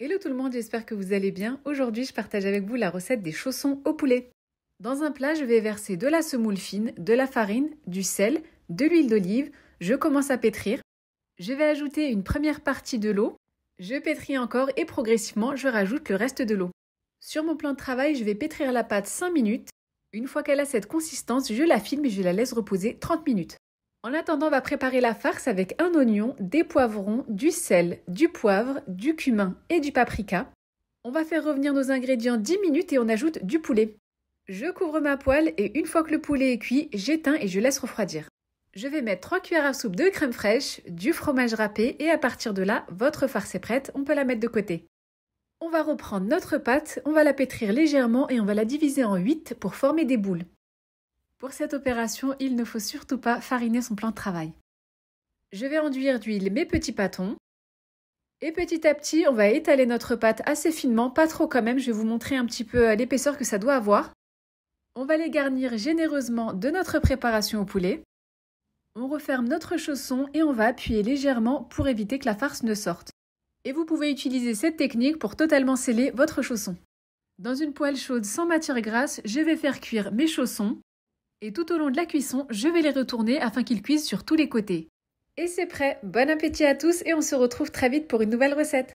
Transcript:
Hello tout le monde, j'espère que vous allez bien. Aujourd'hui, je partage avec vous la recette des chaussons au poulet. Dans un plat, je vais verser de la semoule fine, de la farine, du sel, de l'huile d'olive. Je commence à pétrir. Je vais ajouter une première partie de l'eau. Je pétris encore et progressivement, je rajoute le reste de l'eau. Sur mon plan de travail, je vais pétrir la pâte 5 minutes. Une fois qu'elle a cette consistance, je la filme et je la laisse reposer 30 minutes. En attendant, on va préparer la farce avec un oignon, des poivrons, du sel, du poivre, du cumin et du paprika. On va faire revenir nos ingrédients 10 minutes et on ajoute du poulet. Je couvre ma poêle et une fois que le poulet est cuit, j'éteins et je laisse refroidir. Je vais mettre 3 cuillères à soupe de crème fraîche, du fromage râpé et à partir de là, votre farce est prête, on peut la mettre de côté. On va reprendre notre pâte, on va la pétrir légèrement et on va la diviser en 8 pour former des boules. Pour cette opération, il ne faut surtout pas fariner son plan de travail. Je vais enduire d'huile mes petits pâtons. Et petit à petit, on va étaler notre pâte assez finement, pas trop quand même, je vais vous montrer un petit peu euh, l'épaisseur que ça doit avoir. On va les garnir généreusement de notre préparation au poulet. On referme notre chausson et on va appuyer légèrement pour éviter que la farce ne sorte. Et vous pouvez utiliser cette technique pour totalement sceller votre chausson. Dans une poêle chaude sans matière grasse, je vais faire cuire mes chaussons. Et tout au long de la cuisson, je vais les retourner afin qu'ils cuisent sur tous les côtés. Et c'est prêt Bon appétit à tous et on se retrouve très vite pour une nouvelle recette